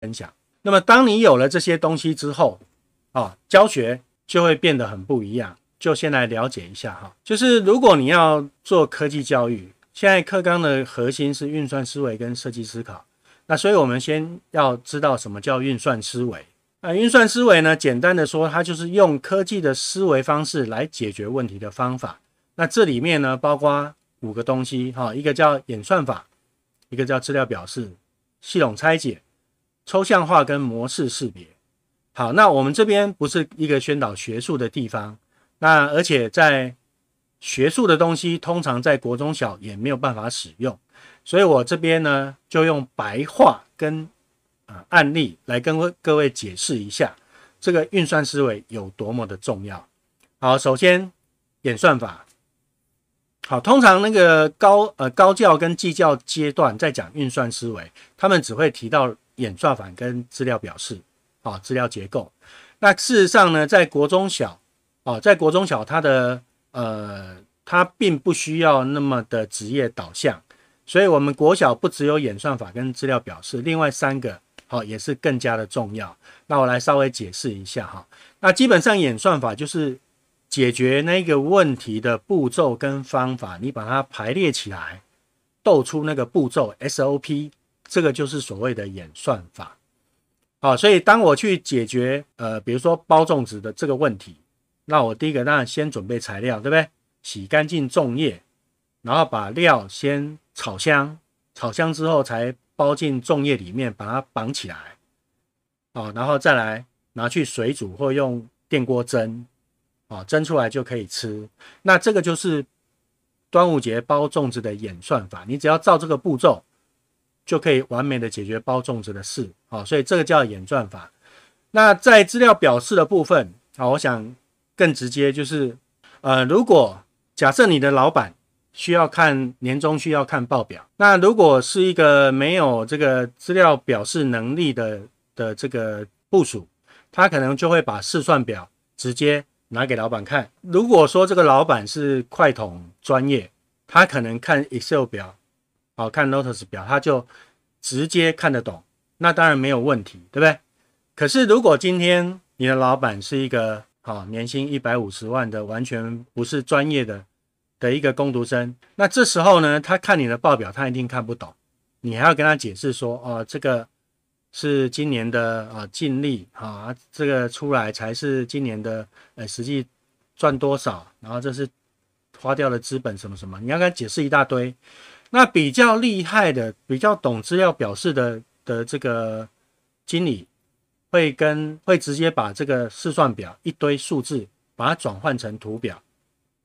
分享。那么，当你有了这些东西之后，啊，教学就会变得很不一样。就先来了解一下哈，就是如果你要做科技教育，现在课纲的核心是运算思维跟设计思考。那所以，我们先要知道什么叫运算思维。那运算思维呢，简单的说，它就是用科技的思维方式来解决问题的方法。那这里面呢，包括五个东西哈，一个叫演算法，一个叫资料表示，系统拆解。抽象化跟模式识别，好，那我们这边不是一个宣导学术的地方，那而且在学术的东西，通常在国中小也没有办法使用，所以我这边呢就用白话跟啊案例来跟各位解释一下，这个运算思维有多么的重要。好，首先演算法，好，通常那个高呃高教跟技教阶段在讲运算思维，他们只会提到。演算法跟资料表示，啊，资料结构。那事实上呢，在国中小，啊，在国中小，它的，呃，它并不需要那么的职业导向。所以，我们国小不只有演算法跟资料表示，另外三个，好，也是更加的重要。那我来稍微解释一下，哈。那基本上演算法就是解决那个问题的步骤跟方法，你把它排列起来，斗出那个步骤 SOP。这个就是所谓的演算法，好，所以当我去解决呃，比如说包粽子的这个问题，那我第一个那先准备材料，对不对？洗干净粽叶，然后把料先炒香，炒香之后才包进粽叶里面，把它绑起来，啊，然后再来拿去水煮或用电锅蒸，啊，蒸出来就可以吃。那这个就是端午节包粽子的演算法，你只要照这个步骤。就可以完美的解决包粽子的事，好，所以这个叫演算法。那在资料表示的部分，好，我想更直接就是，呃，如果假设你的老板需要看年终需要看报表，那如果是一个没有这个资料表示能力的的这个部署，他可能就会把试算表直接拿给老板看。如果说这个老板是快统专业，他可能看 Excel 表。好看 Notus 表，他就直接看得懂，那当然没有问题，对不对？可是如果今天你的老板是一个啊年薪一百五十万的，完全不是专业的的一个工读生，那这时候呢，他看你的报表，他一定看不懂。你还要跟他解释说，哦，这个是今年的啊净利啊，这个出来才是今年的呃实际赚多少，然后这是花掉的资本什么什么，你要跟他解释一大堆。那比较厉害的、比较懂资料表示的的这个经理，会跟会直接把这个试算表一堆数字，把它转换成图表，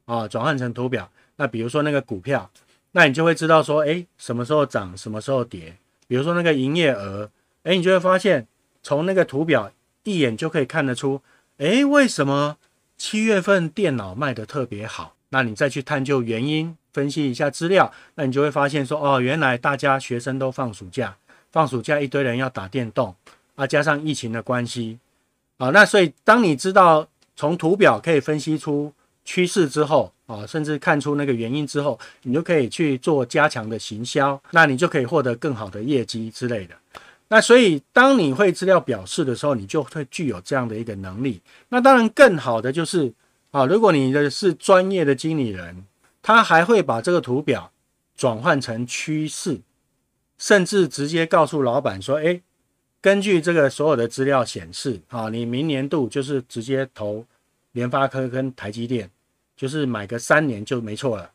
啊，转换成图表。那比如说那个股票，那你就会知道说，哎，什么时候涨，什么时候跌。比如说那个营业额，哎，你就会发现，从那个图表一眼就可以看得出，哎，为什么七月份电脑卖得特别好？那你再去探究原因。分析一下资料，那你就会发现说，哦，原来大家学生都放暑假，放暑假一堆人要打电动，啊，加上疫情的关系，啊，那所以当你知道从图表可以分析出趋势之后，啊，甚至看出那个原因之后，你就可以去做加强的行销，那你就可以获得更好的业绩之类的。那所以当你会资料表示的时候，你就会具有这样的一个能力。那当然，更好的就是，啊，如果你的是专业的经理人。他还会把这个图表转换成趋势，甚至直接告诉老板说：“哎，根据这个所有的资料显示，啊，你明年度就是直接投联发科跟台积电，就是买个三年就没错了。”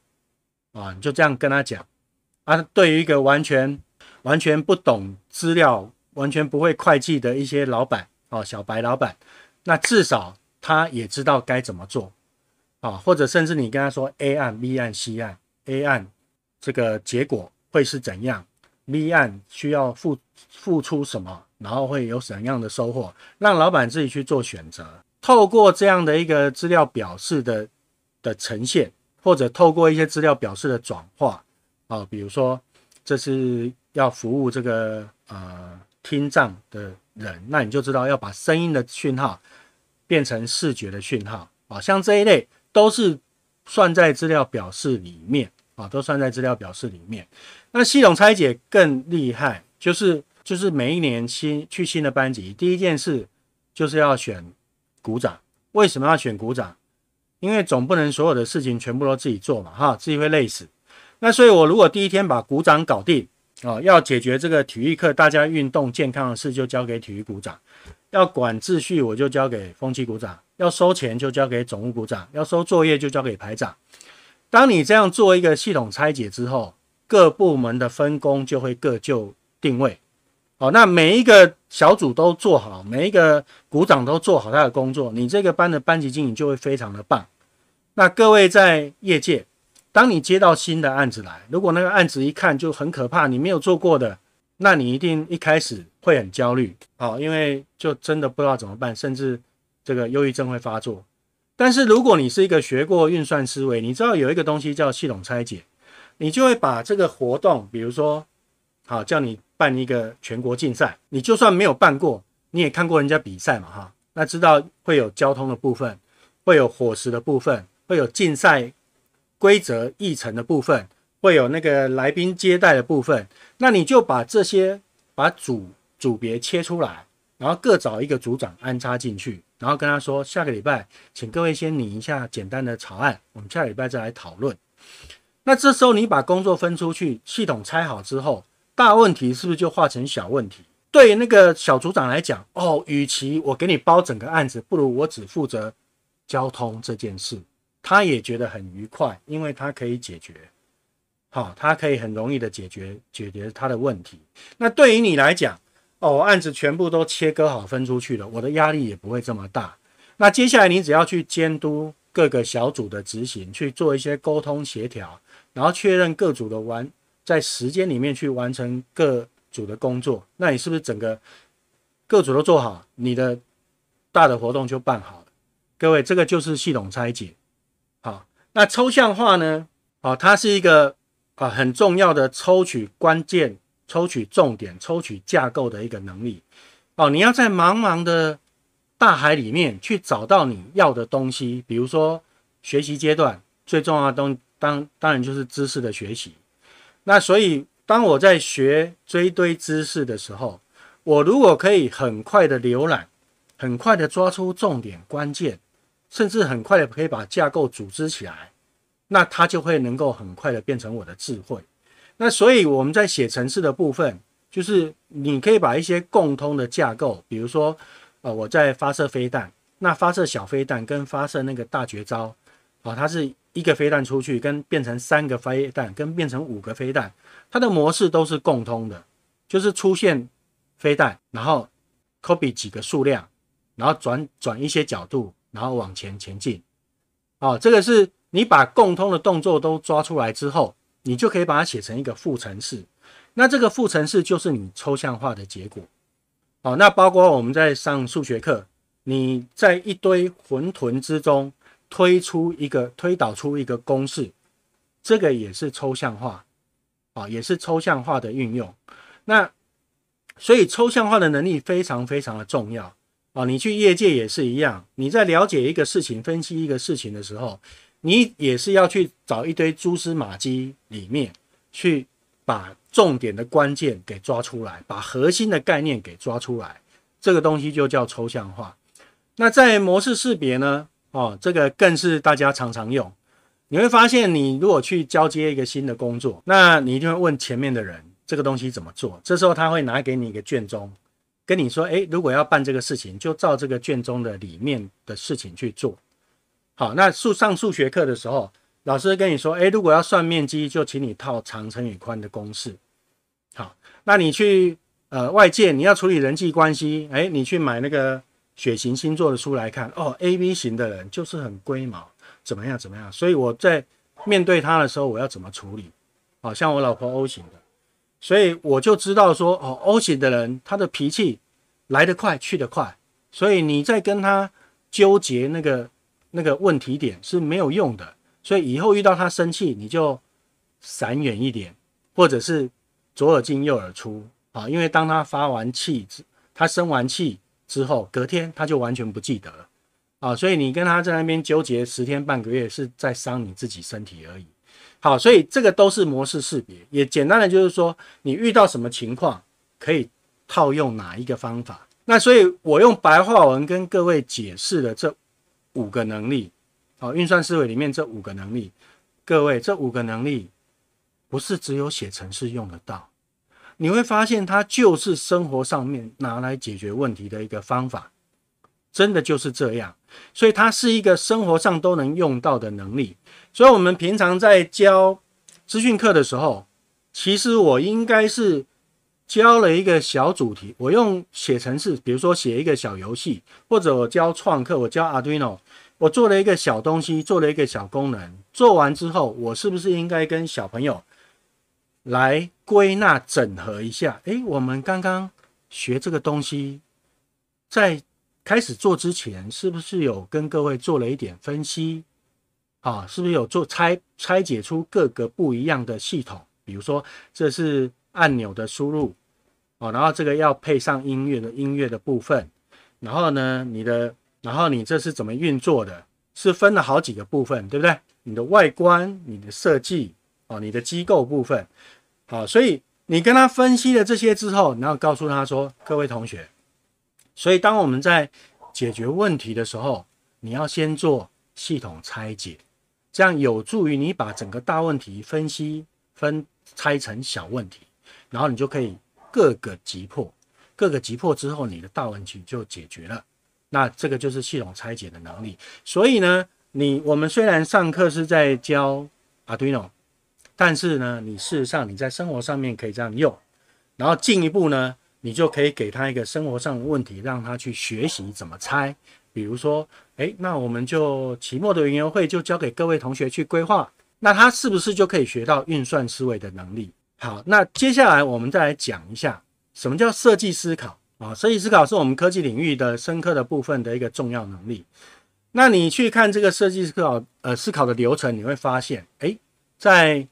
啊，你就这样跟他讲。啊，对于一个完全完全不懂资料、完全不会会计的一些老板，哦，小白老板，那至少他也知道该怎么做。啊，或者甚至你跟他说 A 案、B 案、C 案，A 案这个结果会是怎样？B 案需要付付出什么？然后会有怎样的收获？让老板自己去做选择。透过这样的一个资料表示的的呈现，或者透过一些资料表示的转化，啊，比如说这是要服务这个呃听障的人，那你就知道要把声音的讯号变成视觉的讯号，啊，像这一类。都是算在资料表示里面啊，都算在资料表示里面。那系统拆解更厉害，就是就是每一年新去新的班级，第一件事就是要选鼓掌。为什么要选鼓掌？因为总不能所有的事情全部都自己做嘛，哈，自己会累死。那所以，我如果第一天把鼓掌搞定。哦，要解决这个体育课大家运动健康的事，就交给体育股长；要管秩序，我就交给风气股长；要收钱就交给总务股长；要收作业就交给排长。当你这样做一个系统拆解之后，各部门的分工就会各就定位。哦，那每一个小组都做好，每一个股长都做好他的工作，你这个班的班级经营就会非常的棒。那各位在业界。当你接到新的案子来，如果那个案子一看就很可怕，你没有做过的，那你一定一开始会很焦虑啊，因为就真的不知道怎么办，甚至这个忧郁症会发作。但是如果你是一个学过运算思维，你知道有一个东西叫系统拆解，你就会把这个活动，比如说，好叫你办一个全国竞赛，你就算没有办过，你也看过人家比赛嘛哈，那知道会有交通的部分，会有伙食的部分，会有竞赛。规则、议程的部分会有那个来宾接待的部分，那你就把这些把组组别切出来，然后各找一个组长安插进去，然后跟他说：下个礼拜请各位先拟一下简单的草案，我们下个礼拜再来讨论。那这时候你把工作分出去，系统拆好之后，大问题是不是就化成小问题？对那个小组长来讲，哦，与其我给你包整个案子，不如我只负责交通这件事。他也觉得很愉快，因为他可以解决，好，他可以很容易的解决解决他的问题。那对于你来讲，哦，案子全部都切割好分出去了，我的压力也不会这么大。那接下来你只要去监督各个小组的执行，去做一些沟通协调，然后确认各组的完在时间里面去完成各组的工作。那你是不是整个各组都做好，你的大的活动就办好了？各位，这个就是系统拆解。好，那抽象化呢？哦，它是一个啊很重要的抽取关键、抽取重点、抽取架构的一个能力。哦，你要在茫茫的大海里面去找到你要的东西。比如说学习阶段最重要的东当当然就是知识的学习。那所以当我在学堆堆知识的时候，我如果可以很快的浏览，很快的抓出重点关键。甚至很快的可以把架构组织起来，那它就会能够很快的变成我的智慧。那所以我们在写程序的部分，就是你可以把一些共通的架构，比如说，呃，我在发射飞弹，那发射小飞弹跟发射那个大绝招，啊，它是一个飞弹出去，跟变成三个飞弹，跟变成五个飞弹，它的模式都是共通的，就是出现飞弹，然后 copy 几个数量，然后转转一些角度。然后往前前进，哦，这个是你把共通的动作都抓出来之后，你就可以把它写成一个复程式。那这个复程式就是你抽象化的结果，哦，那包括我们在上数学课，你在一堆混饨之中推出一个推导出一个公式，这个也是抽象化，啊，也是抽象化的运用。那所以抽象化的能力非常非常的重要。哦，你去业界也是一样，你在了解一个事情、分析一个事情的时候，你也是要去找一堆蛛丝马迹里面，去把重点的关键给抓出来，把核心的概念给抓出来，这个东西就叫抽象化。那在模式识别呢？哦，这个更是大家常常用。你会发现，你如果去交接一个新的工作，那你一定会问前面的人这个东西怎么做，这时候他会拿给你一个卷宗。跟你说，哎，如果要办这个事情，就照这个卷宗的里面的事情去做。好，那数上数学课的时候，老师跟你说，哎，如果要算面积，就请你套长乘以宽的公式。好，那你去呃外界你要处理人际关系，哎，你去买那个血型星座的书来看。哦，A、B 型的人就是很龟毛，怎么样怎么样，所以我在面对他的时候，我要怎么处理？好像我老婆 O 型的。所以我就知道说，哦，欧型的人他的脾气来得快去得快，所以你在跟他纠结那个那个问题点是没有用的。所以以后遇到他生气，你就闪远一点，或者是左耳进右耳出啊。因为当他发完气，之，他生完气之后，隔天他就完全不记得了啊。所以你跟他在那边纠结十天半个月，是在伤你自己身体而已。好，所以这个都是模式识别，也简单的就是说，你遇到什么情况可以套用哪一个方法。那所以，我用白话文跟各位解释的这五个能力，好，运算思维里面这五个能力，各位这五个能力不是只有写程式用得到，你会发现它就是生活上面拿来解决问题的一个方法。真的就是这样，所以它是一个生活上都能用到的能力。所以，我们平常在教资讯课的时候，其实我应该是教了一个小主题。我用写程式，比如说写一个小游戏，或者我教创客，我教 Arduino，我做了一个小东西，做了一个小功能。做完之后，我是不是应该跟小朋友来归纳整合一下？诶，我们刚刚学这个东西，在开始做之前，是不是有跟各位做了一点分析啊？是不是有做拆拆解出各个不一样的系统？比如说，这是按钮的输入哦，然后这个要配上音乐的音乐的部分。然后呢，你的，然后你这是怎么运作的？是分了好几个部分，对不对？你的外观、你的设计哦，你的机构部分。好，所以你跟他分析了这些之后，然后告诉他说：“各位同学。”所以，当我们在解决问题的时候，你要先做系统拆解，这样有助于你把整个大问题分析分拆成小问题，然后你就可以各个击破。各个击破之后，你的大问题就解决了。那这个就是系统拆解的能力。所以呢，你我们虽然上课是在教 Arduino，但是呢，你事实上你在生活上面可以这样用，然后进一步呢。你就可以给他一个生活上的问题，让他去学习怎么猜。比如说，哎，那我们就期末的云游会就交给各位同学去规划。那他是不是就可以学到运算思维的能力？好，那接下来我们再来讲一下什么叫设计思考啊？设计思考是我们科技领域的深刻的部分的一个重要能力。那你去看这个设计思考呃思考的流程，你会发现，哎，在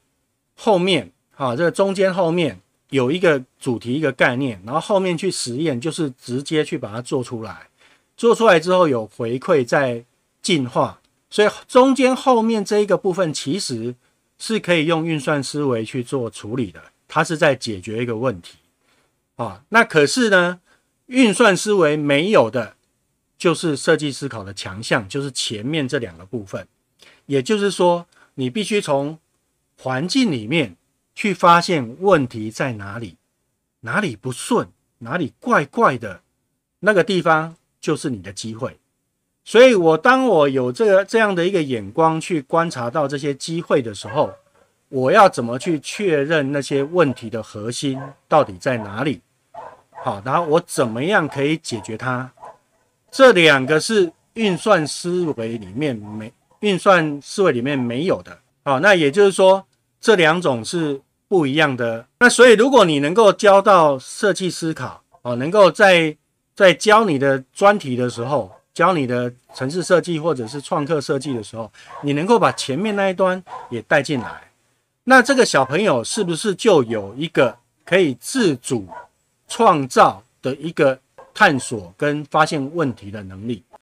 后面，啊，这个中间后面。有一个主题，一个概念，然后后面去实验，就是直接去把它做出来。做出来之后有回馈，再进化。所以中间后面这一个部分，其实是可以用运算思维去做处理的。它是在解决一个问题啊。那可是呢，运算思维没有的，就是设计思考的强项，就是前面这两个部分。也就是说，你必须从环境里面。去发现问题在哪里，哪里不顺，哪里怪怪的，那个地方就是你的机会。所以，我当我有这个这样的一个眼光去观察到这些机会的时候，我要怎么去确认那些问题的核心到底在哪里？好，然后我怎么样可以解决它？这两个是运算思维里面没运算思维里面没有的。好，那也就是说，这两种是。不一样的那，所以如果你能够教到设计思考哦，能够在在教你的专题的时候，教你的城市设计或者是创客设计的时候，你能够把前面那一端也带进来，那这个小朋友是不是就有一个可以自主创造的一个探索跟发现问题的能力？